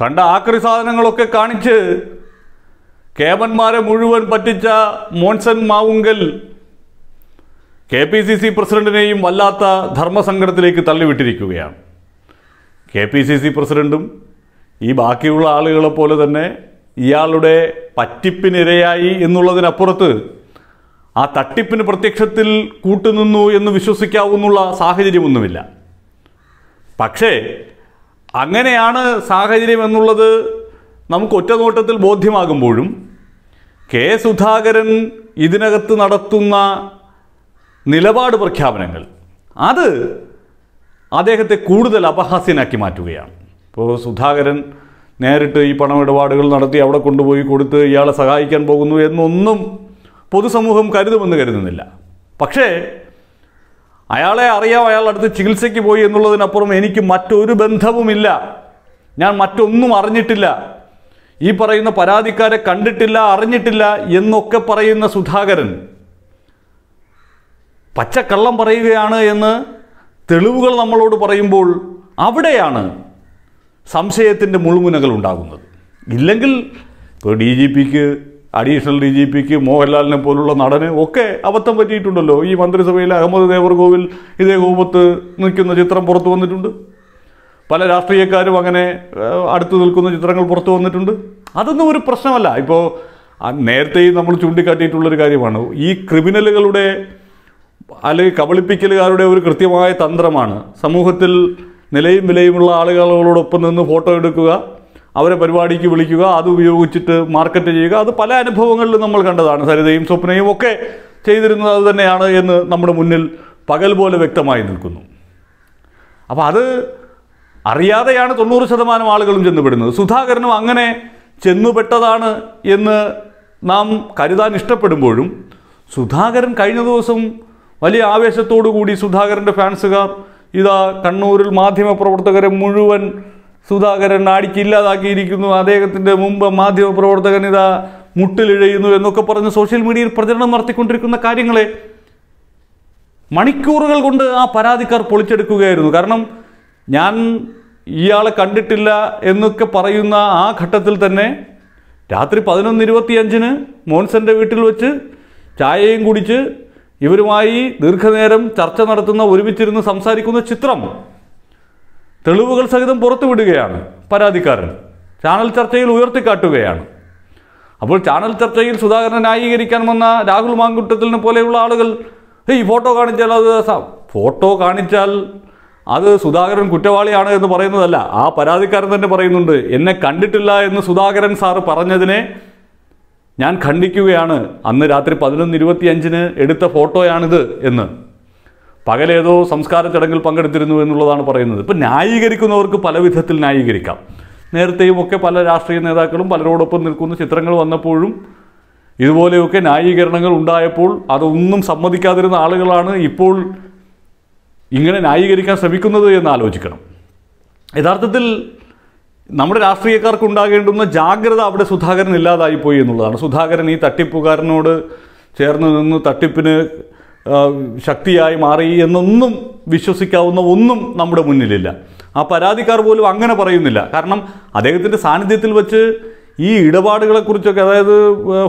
കണ്ട ആക്രി സാധനങ്ങളൊക്കെ കാണിച്ച് കേമന്മാരെ മുഴുവൻ പറ്റിച്ച Monson Mavunkal K P C C പ്രസിഡന്റിനെയും വല്ലാത്ത ധർമ്മസങ്കടത്തിലേക്ക് തള്ളിവിട്ടിരിക്കുകയാണ് കെ പി സി സി പ്രസിഡന്റും ഈ ബാക്കിയുള്ള ആളുകളെ പോലെ തന്നെ ഇയാളുടെ പറ്റിപ്പിനിരയായി എന്നുള്ളതിനപ്പുറത്ത് ആ തട്ടിപ്പിന് പ്രത്യക്ഷത്തിൽ കൂട്ടുനിന്നു എന്ന് വിശ്വസിക്കാവുന്നുള്ള സാഹചര്യമൊന്നുമില്ല പക്ഷേ അങ്ങനെയാണ് സാഹചര്യം എന്നുള്ളത് നമുക്ക് ഒറ്റ നോട്ടത്തിൽ ബോധ്യമാകുമ്പോഴും കെ സുധാകരൻ ഇതിനകത്ത് നടത്തുന്ന നിലപാട് പ്രഖ്യാപനങ്ങൾ അത് അദ്ദേഹത്തെ കൂടുതൽ അപഹാസ്യനാക്കി മാറ്റുകയാണ് ഇപ്പോൾ സുധാകരൻ നേരിട്ട് ഈ പണമിടപാടുകൾ നടത്തി അവിടെ കൊണ്ടുപോയി കൊടുത്ത് ഇയാളെ സഹായിക്കാൻ പോകുന്നു എന്നൊന്നും പൊതുസമൂഹം കരുതുമെന്ന് കരുതുന്നില്ല പക്ഷേ അയാളെ അറിയാം അയാൾ അടുത്ത് ചികിത്സയ്ക്ക് പോയി എന്നുള്ളതിനപ്പുറം എനിക്ക് മറ്റൊരു ബന്ധവുമില്ല ഞാൻ മറ്റൊന്നും അറിഞ്ഞിട്ടില്ല ഈ പറയുന്ന പരാതിക്കാരെ കണ്ടിട്ടില്ല അറിഞ്ഞിട്ടില്ല എന്നൊക്കെ പറയുന്ന സുധാകരൻ പച്ചക്കള്ളം പറയുകയാണ് എന്ന് തെളിവുകൾ നമ്മളോട് പറയുമ്പോൾ അവിടെയാണ് സംശയത്തിൻ്റെ മുൾമുനകൾ ഉണ്ടാകുന്നത് ഇല്ലെങ്കിൽ ഇപ്പോൾ ഡി ജി പിക്ക് അഡീഷണൽ ഡി ജി പിക്ക് മോഹൻലാലിനെ പോലുള്ള നടന് ഒക്കെ അബദ്ധം പറ്റിയിട്ടുണ്ടല്ലോ ഈ മന്ത്രിസഭയിലെ അഹമ്മദ് ദേവർകോവിൽ ഇതേ കോപത്ത് നിൽക്കുന്ന ചിത്രം പുറത്തു വന്നിട്ടുണ്ട് പല രാഷ്ട്രീയക്കാരും അങ്ങനെ അടുത്തു നിൽക്കുന്ന ചിത്രങ്ങൾ പുറത്തു വന്നിട്ടുണ്ട് അതൊന്നും ഒരു പ്രശ്നമല്ല ഇപ്പോൾ നേരത്തെയും നമ്മൾ ചൂണ്ടിക്കാട്ടിയിട്ടുള്ളൊരു കാര്യമാണ് ഈ ക്രിമിനലുകളുടെ അല്ലെങ്കിൽ കബളിപ്പിക്കലുകാരുടെ ഒരു കൃത്യമായ തന്ത്രമാണ് സമൂഹത്തിൽ നിലയും വിലയുമുള്ള ആളുകളോടൊപ്പം നിന്ന് ഫോട്ടോ എടുക്കുക അവരെ പരിപാടിക്ക് വിളിക്കുക അത് ഉപയോഗിച്ചിട്ട് മാർക്കറ്റ് ചെയ്യുക അത് പല അനുഭവങ്ങളിലും നമ്മൾ കണ്ടതാണ് സരിതയും സ്വപ്നയും ഒക്കെ ചെയ്തിരുന്നത് അത് തന്നെയാണ് എന്ന് നമ്മുടെ മുന്നിൽ പകൽ പോലെ വ്യക്തമായി നിൽക്കുന്നു അപ്പോൾ അത് അറിയാതെയാണ് തൊണ്ണൂറ് ശതമാനം ആളുകളും ചെന്നുപെടുന്നത് സുധാകരനും അങ്ങനെ ചെന്നുപെട്ടതാണ് എന്ന് നാം കരുതാൻ ഇഷ്ടപ്പെടുമ്പോഴും സുധാകരൻ കഴിഞ്ഞ ദിവസം വലിയ ആവേശത്തോടു കൂടി സുധാകരൻ്റെ ഫാൻസുകാർ ഇതാ കണ്ണൂരിൽ മാധ്യമപ്രവർത്തകരെ മുഴുവൻ സുധാകരൻ ഇല്ലാതാക്കിയിരിക്കുന്നു അദ്ദേഹത്തിന്റെ മുമ്പ് മാധ്യമപ്രവർത്തകൻ ഇതാ മുട്ടിലിഴയുന്നു എന്നൊക്കെ പറഞ്ഞ് സോഷ്യൽ മീഡിയയിൽ പ്രചരണം നടത്തിക്കൊണ്ടിരിക്കുന്ന കാര്യങ്ങളെ മണിക്കൂറുകൾ കൊണ്ട് ആ പരാതിക്കാർ പൊളിച്ചെടുക്കുകയായിരുന്നു കാരണം ഞാൻ ഇയാളെ കണ്ടിട്ടില്ല എന്നൊക്കെ പറയുന്ന ആ ഘട്ടത്തിൽ തന്നെ രാത്രി പതിനൊന്ന് ഇരുപത്തിയഞ്ചിന് മോൻസന്റെ വീട്ടിൽ വെച്ച് ചായയും കുടിച്ച് ഇവരുമായി ദീർഘനേരം ചർച്ച നടത്തുന്ന ഒരുമിച്ചിരുന്ന് സംസാരിക്കുന്ന ചിത്രം തെളിവുകൾ സഹിതം പുറത്തുവിടുകയാണ് പരാതിക്കാരൻ ചാനൽ ചർച്ചയിൽ ഉയർത്തിക്കാട്ടുകയാണ് അപ്പോൾ ചാനൽ ചർച്ചയിൽ സുധാകരൻ ന്യായീകരിക്കാൻ വന്ന രാഹുൽ മാങ്കുട്ടത്തിലിനെ പോലെയുള്ള ആളുകൾ ഈ ഫോട്ടോ കാണിച്ചാൽ അത് ഫോട്ടോ കാണിച്ചാൽ അത് സുധാകരൻ കുറ്റവാളിയാണ് എന്ന് പറയുന്നതല്ല ആ പരാതിക്കാരൻ തന്നെ പറയുന്നുണ്ട് എന്നെ കണ്ടിട്ടില്ല എന്ന് സുധാകരൻ സാറ് പറഞ്ഞതിനെ ഞാൻ ഖണ്ഡിക്കുകയാണ് അന്ന് രാത്രി പതിനൊന്ന് ഇരുപത്തിയഞ്ചിന് എടുത്ത ഫോട്ടോയാണിത് എന്ന് പകലേതോ സംസ്കാര ചടങ്ങിൽ പങ്കെടുത്തിരുന്നു എന്നുള്ളതാണ് പറയുന്നത് ഇപ്പം ന്യായീകരിക്കുന്നവർക്ക് പല വിധത്തിൽ ന്യായീകരിക്കാം നേരത്തെയും ഒക്കെ പല രാഷ്ട്രീയ നേതാക്കളും പലരോടൊപ്പം നിൽക്കുന്ന ചിത്രങ്ങൾ വന്നപ്പോഴും ഇതുപോലെയൊക്കെ ന്യായീകരണങ്ങൾ ഉണ്ടായപ്പോൾ അതൊന്നും സമ്മതിക്കാതിരുന്ന ആളുകളാണ് ഇപ്പോൾ ഇങ്ങനെ ന്യായീകരിക്കാൻ ശ്രമിക്കുന്നത് എന്ന് ആലോചിക്കണം യഥാർത്ഥത്തിൽ നമ്മുടെ രാഷ്ട്രീയക്കാർക്ക് ഉണ്ടാകേണ്ടുന്ന ജാഗ്രത അവിടെ സുധാകരൻ ഇല്ലാതായിപ്പോയി എന്നുള്ളതാണ് സുധാകരൻ ഈ തട്ടിപ്പുകാരനോട് ചേർന്ന് നിന്ന് തട്ടിപ്പിന് ശക്തിയായി മാറി എന്നൊന്നും വിശ്വസിക്കാവുന്ന ഒന്നും നമ്മുടെ മുന്നിലില്ല ആ പരാതിക്കാർ പോലും അങ്ങനെ പറയുന്നില്ല കാരണം അദ്ദേഹത്തിൻ്റെ സാന്നിധ്യത്തിൽ വെച്ച് ഈ ഇടപാടുകളെക്കുറിച്ചൊക്കെ അതായത്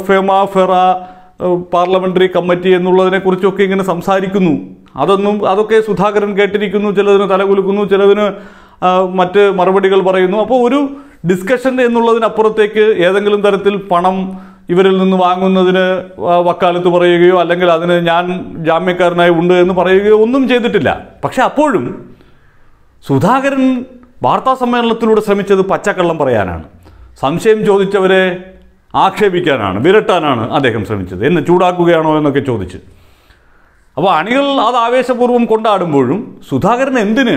ഫെമ ഫെറ പാർലമെൻ്ററി കമ്മിറ്റി എന്നുള്ളതിനെക്കുറിച്ചൊക്കെ ഇങ്ങനെ സംസാരിക്കുന്നു അതൊന്നും അതൊക്കെ സുധാകരൻ കേട്ടിരിക്കുന്നു ചിലതിന് തലകുലുക്കുന്നു ചിലതിന് മറ്റ് മറുപടികൾ പറയുന്നു അപ്പോൾ ഒരു ഡിസ്കഷൻ എന്നുള്ളതിനപ്പുറത്തേക്ക് ഏതെങ്കിലും തരത്തിൽ പണം ഇവരിൽ നിന്ന് വാങ്ങുന്നതിന് വക്കാലത്ത് പറയുകയോ അല്ലെങ്കിൽ അതിന് ഞാൻ ജാമ്യക്കാരനായി ഉണ്ട് എന്ന് പറയുകയോ ഒന്നും ചെയ്തിട്ടില്ല പക്ഷെ അപ്പോഴും സുധാകരൻ വാർത്താ സമ്മേളനത്തിലൂടെ ശ്രമിച്ചത് പച്ചക്കള്ളം പറയാനാണ് സംശയം ചോദിച്ചവരെ ആക്ഷേപിക്കാനാണ് വിരട്ടാനാണ് അദ്ദേഹം ശ്രമിച്ചത് എന്നെ ചൂടാക്കുകയാണോ എന്നൊക്കെ ചോദിച്ച് അപ്പോൾ അണികൾ അത് ആവേശപൂർവ്വം കൊണ്ടാടുമ്പോഴും സുധാകരൻ എന്തിന്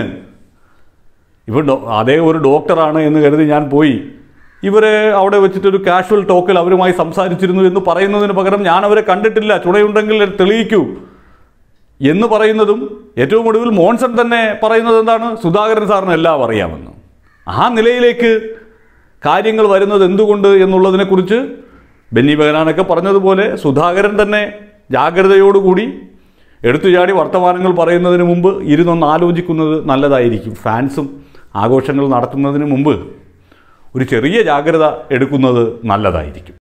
ഇപ്പോൾ അദ്ദേഹം ഒരു ഡോക്ടറാണ് എന്ന് കരുതി ഞാൻ പോയി ഇവരെ അവിടെ വെച്ചിട്ടൊരു കാഷ്വൽ ടോക്കിൽ അവരുമായി സംസാരിച്ചിരുന്നു എന്ന് പറയുന്നതിന് പകരം ഞാൻ അവരെ കണ്ടിട്ടില്ല ചുടയുണ്ടെങ്കിൽ തെളിയിക്കൂ എന്ന് പറയുന്നതും ഏറ്റവും ഒടുവിൽ മോൺസൺ തന്നെ പറയുന്നത് എന്താണ് സുധാകരൻ സാറിന് എല്ലാം അറിയാമെന്ന് ആ നിലയിലേക്ക് കാര്യങ്ങൾ വരുന്നത് എന്തുകൊണ്ട് എന്നുള്ളതിനെക്കുറിച്ച് ബെന്നി ബഹനാനൊക്കെ പറഞ്ഞതുപോലെ സുധാകരൻ തന്നെ ജാഗ്രതയോടുകൂടി എടുത്തുചാടി വർത്തമാനങ്ങൾ പറയുന്നതിന് മുമ്പ് ഇരുന്നൊന്ന് ആലോചിക്കുന്നത് നല്ലതായിരിക്കും ഫാൻസും ആഘോഷങ്ങൾ നടത്തുന്നതിന് മുമ്പ് ഒരു ചെറിയ ജാഗ്രത എടുക്കുന്നത് നല്ലതായിരിക്കും